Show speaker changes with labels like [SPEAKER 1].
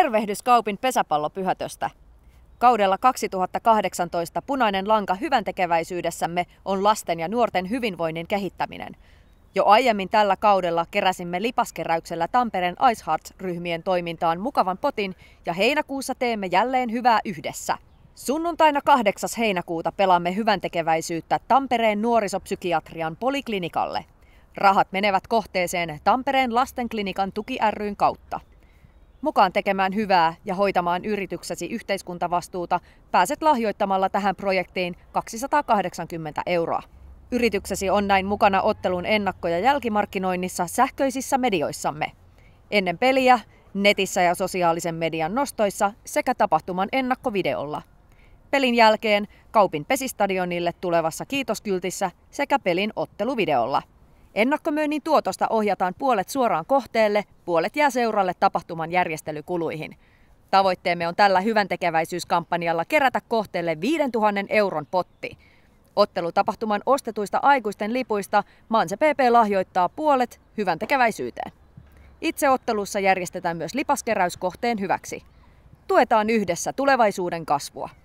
[SPEAKER 1] Tervehdys Kaupin pesäpallopyhätöstä. Kaudella 2018 punainen lanka hyvän tekeväisyydessämme on lasten ja nuorten hyvinvoinnin kehittäminen. Jo aiemmin tällä kaudella keräsimme lipaskeräyksellä Tampereen Ice Hearts-ryhmien toimintaan mukavan potin ja heinäkuussa teemme jälleen hyvää yhdessä. Sunnuntaina 8. heinäkuuta pelaamme hyvän tekeväisyyttä Tampereen nuorisopsykiatrian poliklinikalle. Rahat menevät kohteeseen Tampereen lastenklinikan tuki ryn kautta mukaan tekemään hyvää ja hoitamaan yrityksesi yhteiskuntavastuuta, pääset lahjoittamalla tähän projektiin 280 euroa. Yrityksesi on näin mukana ottelun ennakko- ja jälkimarkkinoinnissa sähköisissä medioissamme. Ennen peliä, netissä ja sosiaalisen median nostoissa sekä tapahtuman ennakkovideolla. Pelin jälkeen Kaupin pesistadionille tulevassa kiitoskyltissä sekä pelin otteluvideolla. Ennakkomyynnin tuotosta ohjataan puolet suoraan kohteelle, puolet jää seuralle tapahtuman järjestelykuluihin. Tavoitteemme on tällä hyvän tekeväisyyskampanjalla kerätä kohteelle 5000 euron potti. Ottelutapahtuman ostetuista aikuisten lipuista Manse PP lahjoittaa puolet hyvän tekeväisyyteen. Itse ottelussa järjestetään myös lipaskeräyskohteen hyväksi. Tuetaan yhdessä tulevaisuuden kasvua.